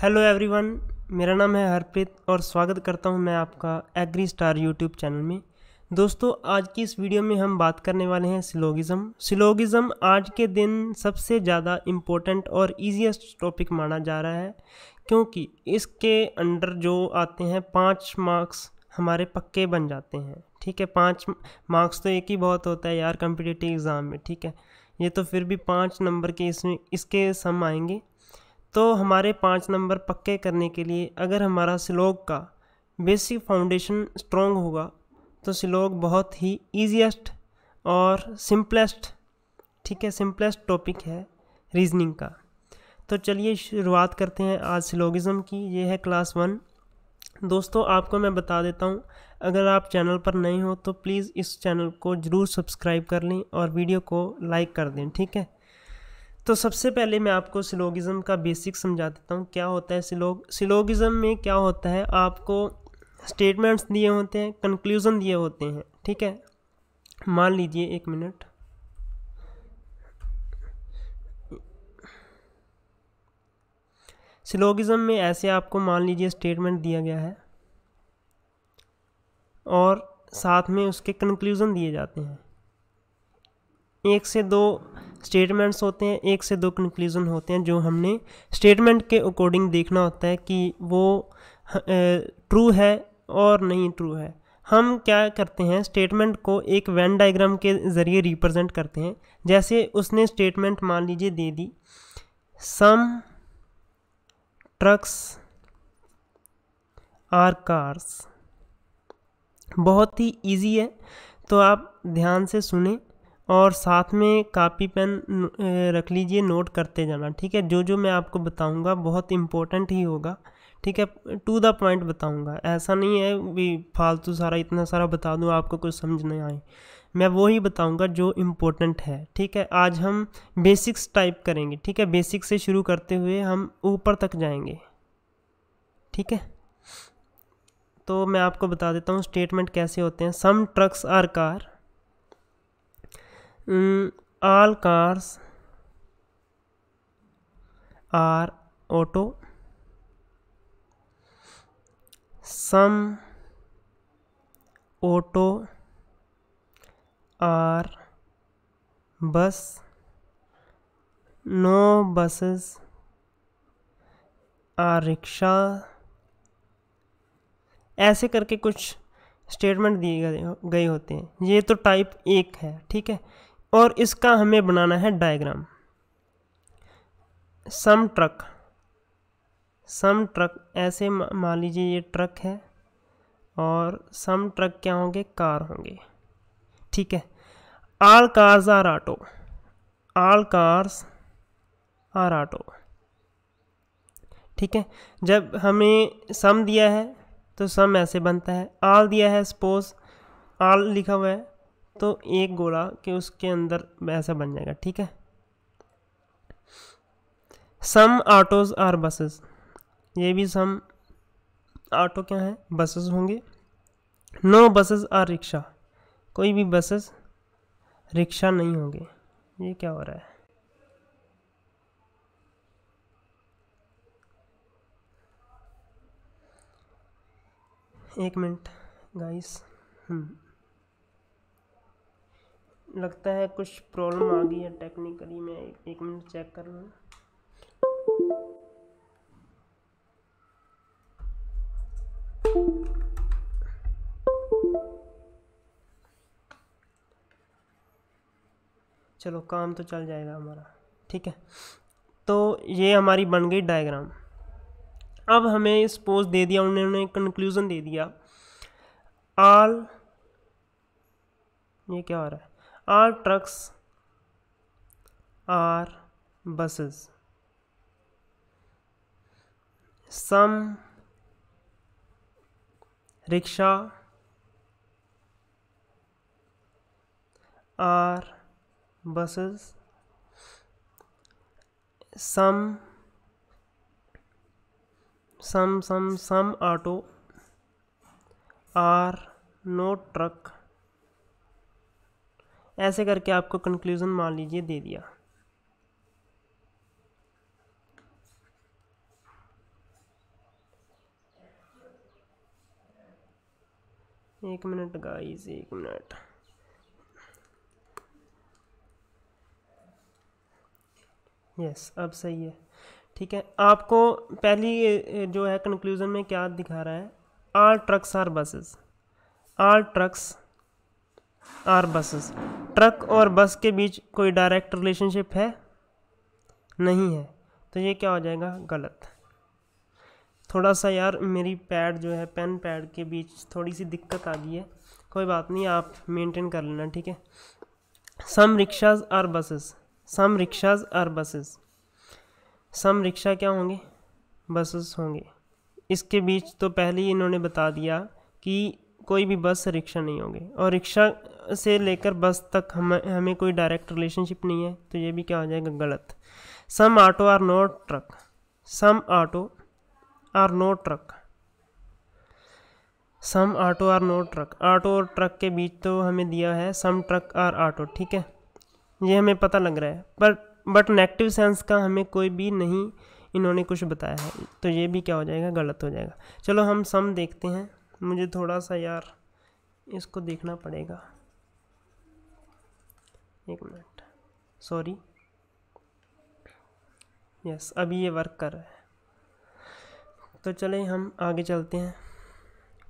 hello everyone मेरा नाम है हरप्रीत और स्वागत करता हूं मैं आपका एग्री स्टार यूट्यूब चैनल में दोस्तों आज की इस वीडियो में हम बात करने वाले हैं सिलोगिज़म सिलोगिज़म आज के दिन सबसे ज़्यादा इम्पोर्टेंट और ईजिएस्ट टॉपिक माना जा रहा है क्योंकि इसके अंडर जो आते हैं पाँच मार्क्स हमारे पक्के बन जाते हैं ठीक है पाँच मार्क्स तो एक ही बहुत होता है यार कंपिटेटिव एग्ज़ाम में ठीक है ये तो फिर भी पाँच नंबर के इसमें इसके सम आएंगे तो हमारे पाँच नंबर पक्के करने के लिए अगर हमारा स्लोग का बेसिक फाउंडेशन स्ट्रॉन्ग होगा तो स्लोग बहुत ही ईजीएस्ट और सिंपलेस्ट ठीक है सिंपलेस्ट टॉपिक है रीजनिंग का तो चलिए शुरुआत करते हैं आज सिलोगिज़म की ये है क्लास वन दोस्तों आपको मैं बता देता हूँ अगर आप चैनल पर नए हो तो प्लीज़ इस चैनल को ज़रूर सब्सक्राइब कर लें और वीडियो को लाइक कर दें ठीक है तो सबसे पहले मैं आपको सिलोगिज़म का बेसिक समझा देता हूँ क्या होता है सिलोग सिलोगिज़म में क्या होता है आपको स्टेटमेंट्स दिए होते हैं कंक्लूज़न दिए होते हैं ठीक है मान लीजिए एक मिनट सिलोगिज़म में ऐसे आपको मान लीजिए स्टेटमेंट दिया गया है और साथ में उसके कंक्लूज़न दिए जाते हैं एक से दो स्टेटमेंट्स होते हैं एक से दो कंक्लूज़न होते हैं जो हमने स्टेटमेंट के अकॉर्डिंग देखना होता है कि वो ट्रू है और नहीं ट्रू है हम क्या करते हैं स्टेटमेंट को एक वैन डायग्राम के ज़रिए रिप्रेजेंट करते हैं जैसे उसने स्टेटमेंट मान लीजिए दे दी सम ट्रक्स आर कार्स बहुत ही इजी है तो आप ध्यान से सुने और साथ में कापी पेन रख लीजिए नोट करते जाना ठीक है जो जो मैं आपको बताऊंगा बहुत इम्पोर्टेंट ही होगा ठीक है टू द पॉइंट बताऊंगा ऐसा नहीं है भी फालतू सारा इतना सारा बता दूँ आपको कुछ समझ नहीं आए मैं वो ही बताऊंगा जो इम्पोर्टेंट है ठीक है आज हम बेसिक्स टाइप करेंगे ठीक है बेसिक से शुरू करते हुए हम ऊपर तक जाएंगे ठीक है तो मैं आपको बता देता हूँ स्टेटमेंट कैसे होते हैं some trucks are car all cars are auto some auto are bus no buses are rickshaw ऐसे करके कुछ स्टेटमेंट दिए गए होते हैं ये तो टाइप एक है ठीक है और इसका हमें बनाना है diagram some truck some truck ऐसे मान लीजिए ये ट्रक है और सम ट्रक क्या होंगे कार होंगे ठीक है all cars are auto all cars are auto ठीक है जब हमें सम दिया है तो सम ऐसे बनता है आल दिया है सपोज आल लिखा हुआ है तो एक गोला के उसके अंदर ऐसा बन जाएगा ठीक है सम ऑटोज आर बसेस ये भी सम ऑटो क्या है बसेस होंगे नो बसेस आर रिक्शा कोई भी बसेस रिक्शा नहीं होंगे ये क्या हो रहा है एक मिनट गाइस लगता है कुछ प्रॉब्लम आ गई है टेक्निकली मैं एक, मिनट चेक कर लूँ चलो काम तो चल जाएगा हमारा ठीक है तो ये हमारी बन गई डायग्राम अब हमें सपोज दे दिया उन्होंने कंक्लूज़न दे दिया आल ये क्या हो रहा है are trucks are buses some rickshaw are buses some some some some auto are no truck ऐसे करके आपको कंक्लूज़न मान लीजिए दे दिया एक मिनट गाइस एक मिनट यस yes, अब सही है ठीक है आपको पहली जो है कंक्लूज़न में क्या दिखा रहा है are trucks are buses are trucks are buses truck और बस के बीच कोई डायरेक्ट रिलेशनशिप है नहीं है तो ये क्या हो जाएगा गलत थोड़ा सा यार मेरी पैड जो है पेन पैड के बीच थोड़ी सी दिक्कत आ गई है कोई बात नहीं आप मेंटेन कर लेना ठीक है some rickshaws are buses some rickshaws are buses some rickshaw क्या होंगे बसेस होंगे इसके बीच तो पहले ही इन्होंने बता दिया कि कोई भी बस रिक्शा नहीं होगी और रिक्शा से लेकर बस तक हम हमें कोई डायरेक्ट रिलेशनशिप नहीं है तो ये भी क्या हो जाएगा गलत some auto are no truck some auto are no truck some auto are no truck auto और ट्रक के बीच तो हमें दिया है सम ट्रक आर ऑटो ठीक है ये हमें पता लग रहा है पर बट नेगेटिव सेंस का हमें कोई भी नहीं इन्होंने कुछ बताया है तो ये भी क्या हो जाएगा गलत हो जाएगा चलो हम सम देखते हैं मुझे थोड़ा सा यार इसको देखना पड़ेगा एक मिनट सॉरी यस अभी ये वर्क कर रहा है तो चले हम आगे चलते हैं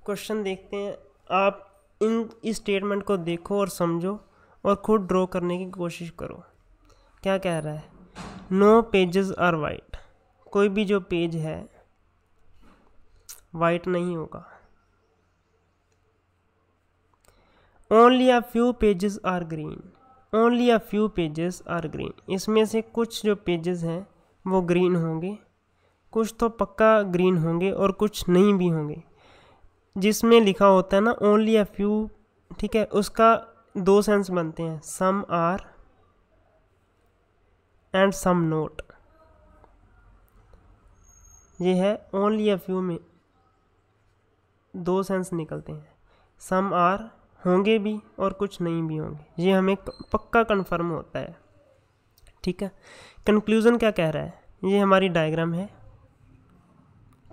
क्वेश्चन देखते हैं आप इन स्टेटमेंट को देखो और समझो और खुद ड्रॉ करने की कोशिश करो क्या कह रहा है नो पेजेस आर वाइट कोई भी जो पेज है वाइट नहीं होगा only a few pages are green only a few pages are green इसमें से कुछ जो पेजेस हैं वो ग्रीन होंगे कुछ तो पक्का ग्रीन होंगे और कुछ नहीं भी होंगे जिसमें लिखा होता है ना ओनली अ फ्यू ठीक है उसका दो सेंस बनते हैं some are and some not ये है ओनली अ फ्यू में दो सेंस निकलते हैं सम आर होंगे भी और कुछ नहीं भी होंगे ये हमें पक्का कन्फर्म होता है ठीक है कंक्लूज़न क्या कह रहा है ये हमारी डायग्राम है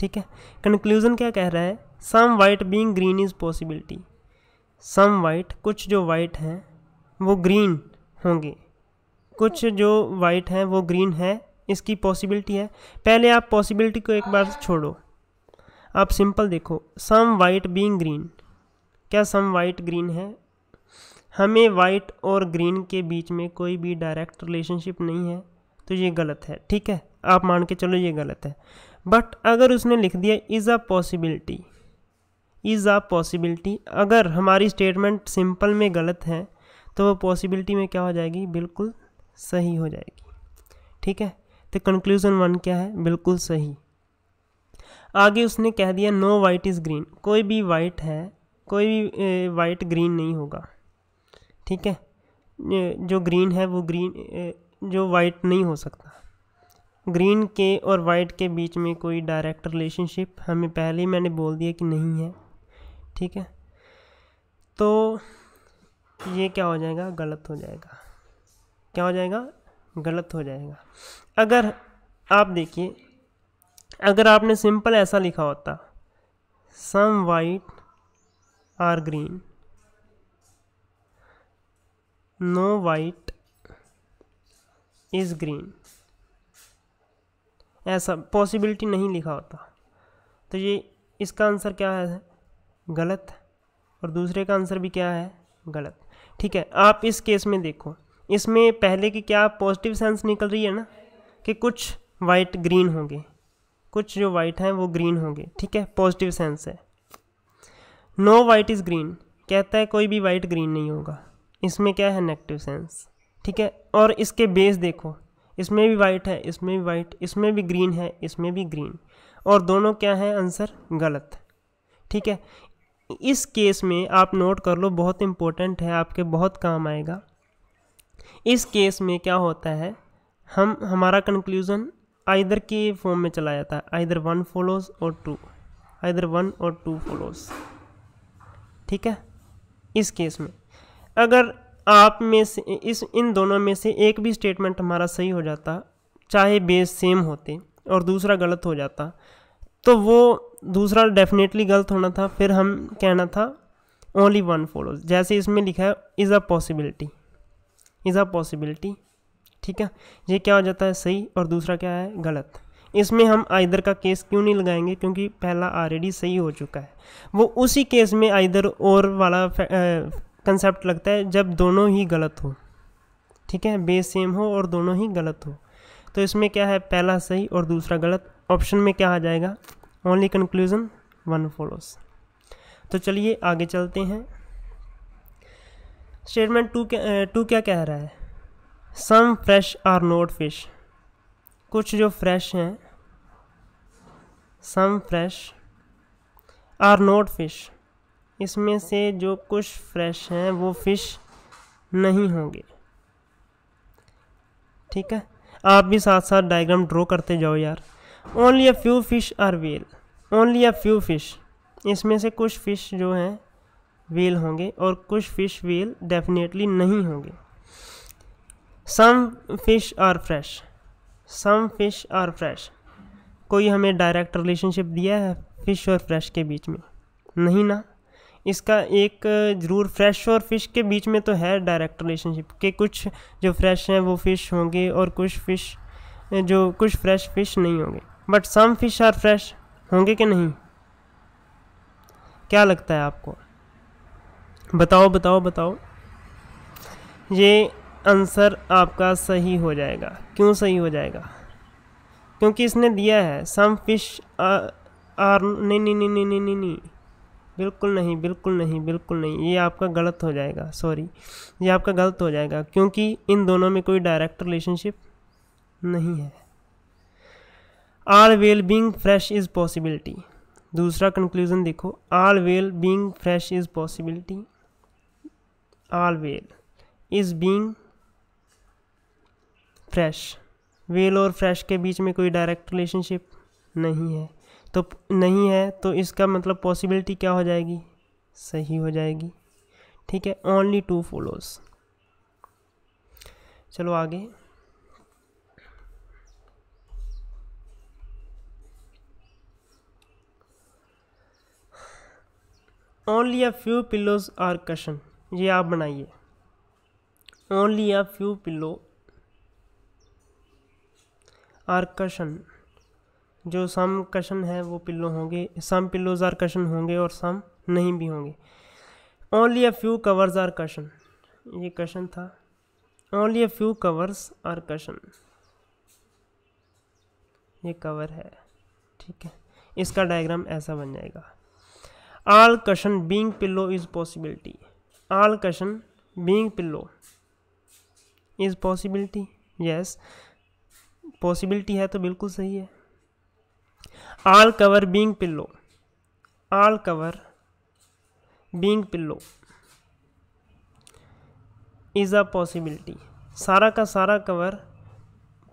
ठीक है कंक्लूज़न क्या कह रहा है some white being green is possibility some white कुछ जो वाइट हैं वो ग्रीन होंगे कुछ जो वाइट हैं वो ग्रीन है इसकी पॉसिबिलिटी है पहले आप पॉसिबिलिटी को एक बार छोड़ो आप सिंपल देखो सम वाइट बींग ग्रीन क्या सम वाइट ग्रीन है हमें वाइट और ग्रीन के बीच में कोई भी डायरेक्ट रिलेशनशिप नहीं है तो ये गलत है ठीक है आप मान के चलो ये गलत है बट अगर उसने लिख दिया is a possibility is a possibility अगर हमारी स्टेटमेंट सिंपल में गलत है तो वो पॉसिबिलिटी में क्या हो जाएगी बिल्कुल सही हो जाएगी ठीक है तो कंक्लूज़न वन क्या है बिल्कुल सही आगे उसने कह दिया नो वाइट इज़ ग्रीन कोई भी वाइट है कोई भी वाइट ग्रीन नहीं होगा ठीक है जो ग्रीन है वो ग्रीन जो वाइट नहीं हो सकता ग्रीन के और वाइट के बीच में कोई डायरेक्ट रिलेशनशिप हमें पहले ही मैंने बोल दिया कि नहीं है ठीक है तो ये क्या हो जाएगा गलत हो जाएगा क्या हो जाएगा गलत हो जाएगा अगर आप देखिए अगर आपने सिंपल ऐसा लिखा होता some white are green no white is green ऐसा पॉसिबिलिटी नहीं लिखा होता तो ये इसका आंसर क्या है गलत और दूसरे का आंसर भी क्या है गलत ठीक है आप इस केस में देखो इसमें पहले की क्या पॉजिटिव सेंस निकल रही है ना कि कुछ वाइट ग्रीन होंगे कुछ जो वाइट हैं वो ग्रीन होंगे ठीक है पॉजिटिव सेंस है नो वाइट इज़ ग्रीन कहता है कोई भी वाइट ग्रीन नहीं होगा इसमें क्या है नेगेटिव सेंस ठीक है और इसके बेस देखो इसमें भी वाइट है इसमें भी वाइट इसमें भी ग्रीन है इसमें भी ग्रीन और दोनों क्या है आंसर गलत ठीक है इस केस में आप नोट कर लो बहुत इम्पोर्टेंट है आपके बहुत काम आएगा इस केस में क्या होता है हम हमारा कंक्लूज़न आइदर के फॉर्म में चला जाता है आइदर वन फॉलोज और टू आइदर वन और टू फॉलोज़ ठीक है इस केस में अगर आप में से इस इन दोनों में से एक भी स्टेटमेंट हमारा सही हो जाता चाहे बेस सेम होते और दूसरा गलत हो जाता तो वो दूसरा डेफिनेटली गलत होना था फिर हम कहना था ओनली वन फॉलोज जैसे इसमें लिखा है is a possibility is a possibility ठीक है ये क्या हो जाता है सही और दूसरा क्या है गलत इसमें हम आइदर का केस क्यों नहीं लगाएंगे क्योंकि पहला ऑलरेडी सही हो चुका है वो उसी केस में आइदर और वाला कंसेप्ट लगता है जब दोनों ही गलत हो ठीक है बेस सेम हो और दोनों ही गलत हो तो इसमें क्या है पहला सही और दूसरा गलत ऑप्शन में क्या आ जाएगा ओनली कंक्लूजन वन फॉलोस तो चलिए आगे चलते हैं स्टेटमेंट टू टू क्या कह रहा है some fresh are not fish कुछ जो फ्रेश हैं some fresh are not fish इसमें से जो कुछ फ्रेश हैं वो फिश नहीं होंगे ठीक है आप भी साथ साथ डायग्राम ड्रॉ करते जाओ यार only a few fish are wheel only a few fish इसमें से कुछ फ़िश जो हैं वेल होंगे और कुछ फ़िश वेल डेफिनेटली नहीं होंगे some fish are fresh some fish are fresh कोई हमें डायरेक्ट रिलेशनशिप दिया है फ़िश और फ्रेश के बीच में नहीं ना इसका एक ज़रूर फ्रेश और फ़िश के बीच में तो है डायरेक्ट रिलेशनशिप के कुछ जो फ्रेश हैं वो फ़िश होंगे और कुछ फ़िश जो कुछ फ्रेश फ़िश नहीं होंगे but some fish are fresh होंगे कि नहीं क्या लगता है आपको बताओ बताओ बताओ ये आंसर आपका सही हो जाएगा क्यों सही हो जाएगा क्योंकि इसने दिया है सम फिश आर नहीं नहीं नहीं नहीं नहीं नहीं बिल्कुल नहीं बिल्कुल नहीं बिल्कुल नहीं ये आपका गलत हो जाएगा सॉरी ये आपका गलत हो जाएगा क्योंकि इन दोनों में कोई डायरेक्ट रिलेशनशिप नहीं है all well being fresh is possibility दूसरा कंक्लूजन देखो all well being fresh is possibility all well is being fresh well और फ्रेश के बीच में कोई डायरेक्ट रिलेशनशिप नहीं है तो नहीं है तो इसका मतलब पॉसिबिलिटी क्या हो जाएगी सही हो जाएगी ठीक है ओनली टू फॉलोस चलो आगे only a few pillows are cushion ये आप बनाइए only a few pillow cushion जो सम कशन है वो पिल्लो होंगे सम पिल्लोज आर कशन होंगे और सम नहीं भी होंगे only a few covers are cushion ये कशन था only a few covers are cushion ये कवर है ठीक है इसका डायग्राम ऐसा बन जाएगा all cushion being pillow is possibility all cushion being pillow is possibility yes possibility है तो बिल्कुल सही है all cover being pillow all cover being pillow is a possibility सारा का सारा कवर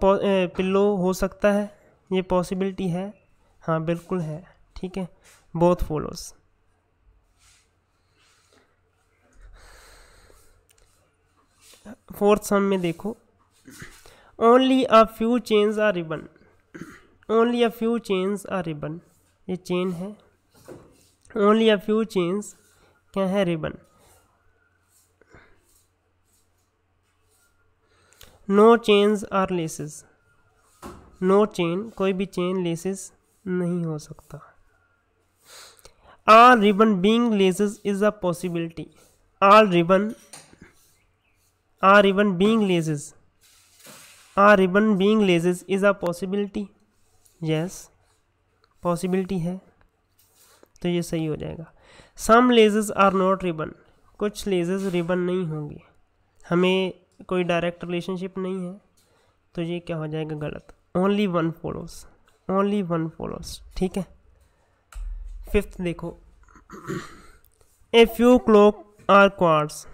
पिल्लो हो सकता है ये पॉसिबिलिटी है हाँ बिल्कुल है ठीक है बोथ फॉलोस फोर्थ सम में देखो only a few chains are ribbon only a few chains are ribbon ये चेन है ओनली अ फ्यू चेन्स क्या है ribbon no chains are laces no chain कोई भी चेन लेसेस नहीं हो सकता are ribbon being laces is a possibility are ribbon are ribbon being laces are ribbon being laces is a possibility yes possibility है तो ये सही हो जाएगा some laces are not ribbon कुछ लेजेस रिबन नहीं होंगे हमें कोई डायरेक्ट रिलेशनशिप नहीं है तो ये क्या हो जाएगा गलत only one follows only one follows ठीक है फिफ्थ देखो a few clock are quartz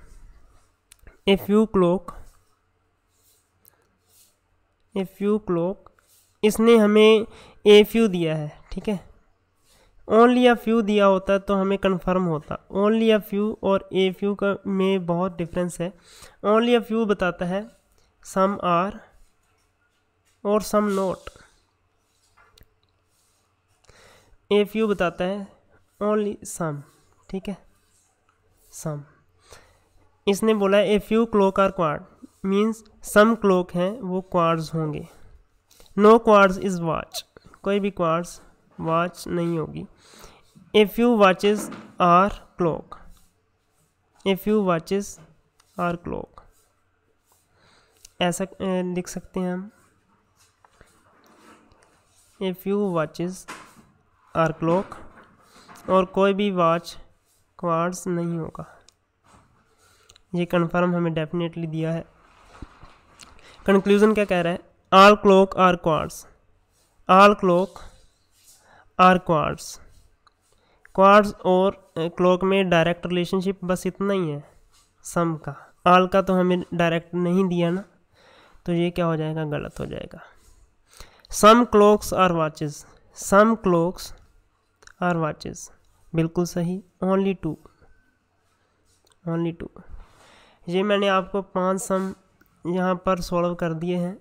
a few clock a few clock इसने हमें ए फ्यू दिया है ठीक है ओनली अ फ्यू दिया होता तो हमें कन्फर्म होता ओनली अ फ्यू और ए फ्यू का में बहुत डिफरेंस है ओनली अ फ्यू बताता है सम आर और सम नोट ए फ्यू बताता है ओनली सम ठीक है सम इसने बोला a few clock are quartz means some clock हैं वो क्वार्स होंगे नो क्वार्स इज़ वॉच कोई भी क्वार्स वॉच नहीं होगी a few watches are clock a few watches are clock ऐसा लिख सकते हैं हम a few watches are clock और कोई भी वॉच क्वार्स नहीं होगा ये कंफर्म हमें डेफिनेटली दिया है कंक्लूजन क्या कह रहा है all clock are quartz all clock are quartz quartz और क्लोक में डायरेक्ट रिलेशनशिप बस इतना ही है सम का आल का तो हमें डायरेक्ट नहीं दिया ना तो ये क्या हो जाएगा गलत हो जाएगा some clocks are watches some clocks are watches बिल्कुल सही ओनली टू ओनली टू ये मैंने आपको पांच सम यहाँ पर सॉल्व कर दिए हैं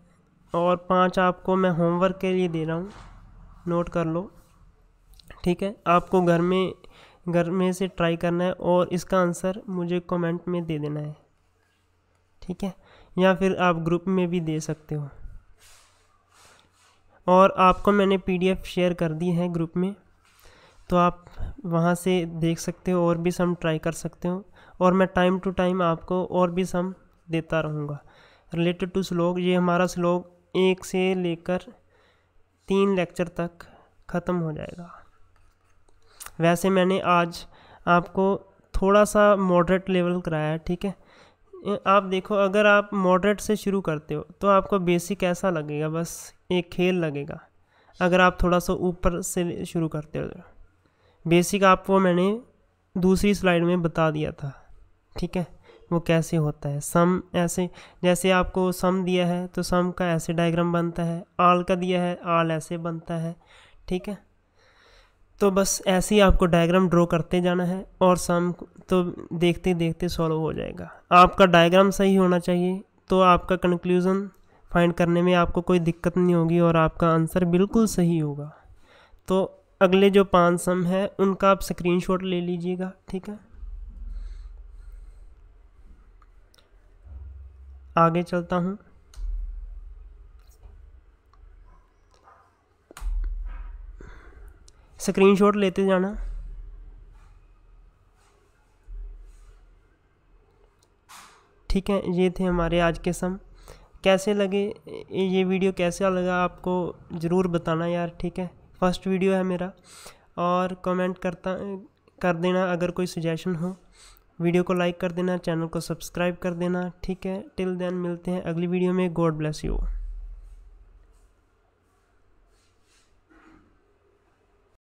और पांच आपको मैं होमवर्क के लिए दे रहा हूँ नोट कर लो ठीक है आपको घर में घर में से ट्राई करना है और इसका आंसर मुझे कमेंट में दे देना है ठीक है या फिर आप ग्रुप में भी दे सकते हो और आपको मैंने पीडीएफ शेयर कर दी है ग्रुप में तो आप वहाँ से देख सकते हो और भी सम ट्राई कर सकते हो और मैं टाइम टू टाइम आपको और भी सम देता रहूँगा रिलेटेड टू स्लोग ये हमारा स्लोग एक से लेकर तीन लेक्चर तक ख़त्म हो जाएगा वैसे मैंने आज आपको थोड़ा सा मॉडरेट लेवल कराया है ठीक है आप देखो अगर आप मॉडरेट से शुरू करते हो तो आपको बेसिक ऐसा लगेगा बस एक खेल लगेगा अगर आप थोड़ा सा ऊपर से शुरू करते हो बेसिक आपको मैंने दूसरी स्लाइड में बता दिया था ठीक है वो कैसे होता है सम ऐसे जैसे आपको सम दिया है तो सम का ऐसे डायग्राम बनता है आल का दिया है आल ऐसे बनता है ठीक है तो बस ऐसे ही आपको डायग्राम ड्रॉ करते जाना है और सम तो देखते देखते सॉल्व हो जाएगा आपका डायग्राम सही होना चाहिए तो आपका कंक्लूज़न फाइंड करने में आपको कोई दिक्कत नहीं होगी और आपका आंसर बिल्कुल सही होगा तो अगले जो पांच सम है उनका आप स्क्रीनशॉट ले लीजिएगा ठीक है आगे चलता हूँ स्क्रीनशॉट लेते जाना ठीक है ये थे हमारे आज के सम कैसे लगे ये वीडियो कैसा लगा आपको ज़रूर बताना यार ठीक है फर्स्ट वीडियो है मेरा और कमेंट करता कर देना अगर कोई सजेशन हो वीडियो को लाइक कर देना चैनल को सब्सक्राइब कर देना ठीक है टिल देन मिलते हैं अगली वीडियो में गॉड ब्लेस यू